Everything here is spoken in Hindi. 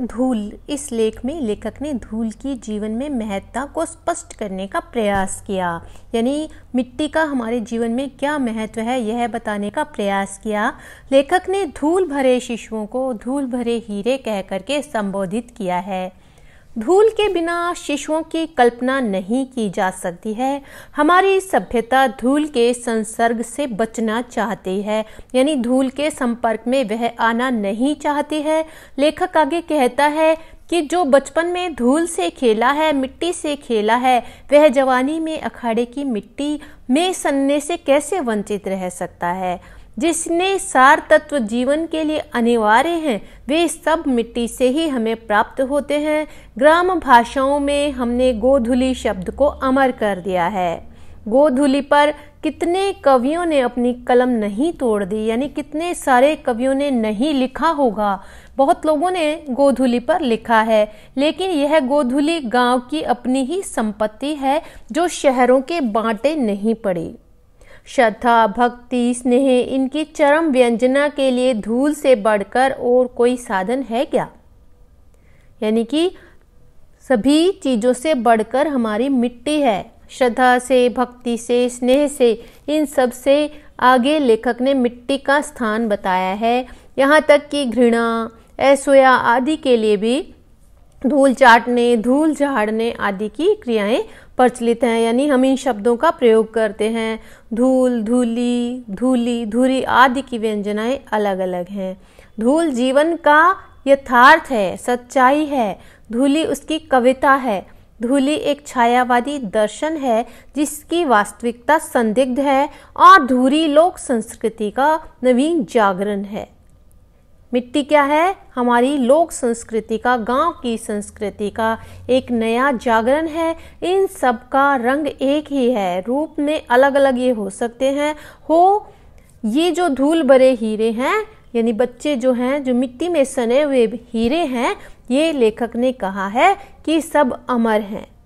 धूल इस लेख में लेखक ने धूल की जीवन में महत्ता को स्पष्ट करने का प्रयास किया यानी मिट्टी का हमारे जीवन में क्या महत्व है यह बताने का प्रयास किया लेखक ने धूल भरे शिशुओं को धूल भरे हीरे कह करके संबोधित किया है धूल के बिना शिशुओं की कल्पना नहीं की जा सकती है हमारी सभ्यता धूल के संसर्ग से बचना चाहती है यानी धूल के संपर्क में वह आना नहीं चाहती है लेखक आगे कहता है कि जो बचपन में धूल से खेला है मिट्टी से खेला है वह जवानी में अखाड़े की मिट्टी में सन्ने से कैसे वंचित रह सकता है जिसने सार तत्व जीवन के लिए अनिवार्य हैं वे सब मिट्टी से ही हमें प्राप्त होते हैं ग्राम भाषाओं में हमने गोधुली शब्द को अमर कर दिया है गोधुली पर कितने कवियों ने अपनी कलम नहीं तोड़ दी यानी कितने सारे कवियों ने नहीं लिखा होगा बहुत लोगों ने गोधुली पर लिखा है लेकिन यह गोधुली गांव की अपनी ही संपत्ति है जो शहरों के बांटे नहीं पड़ी श्रद्धा भक्ति स्नेह इनकी चरम व्यंजना के लिए धूल से बढ़कर और कोई साधन है क्या यानी कि सभी चीज़ों से बढ़कर हमारी मिट्टी है श्रद्धा से भक्ति से स्नेह से इन सब से आगे लेखक ने मिट्टी का स्थान बताया है यहाँ तक कि घृणा ऐसोया आदि के लिए भी धूल चाटने धूल झाड़ने आदि की क्रियाएं प्रचलित हैं यानी हम इन शब्दों का प्रयोग करते हैं धूल धूली धूली धूरी आदि की व्यंजनाएं अलग अलग हैं धूल जीवन का यथार्थ है सच्चाई है धूली उसकी कविता है धूली एक छायावादी दर्शन है जिसकी वास्तविकता संदिग्ध है और धूरी लोक संस्कृति का नवीन जागरण है मिट्टी क्या है हमारी लोक संस्कृति का गांव की संस्कृति का एक नया जागरण है इन सब का रंग एक ही है रूप में अलग अलग ये हो सकते हैं हो ये जो धूल भरे हीरे हैं यानी बच्चे जो हैं जो मिट्टी में सने हुए हीरे हैं ये लेखक ने कहा है कि सब अमर हैं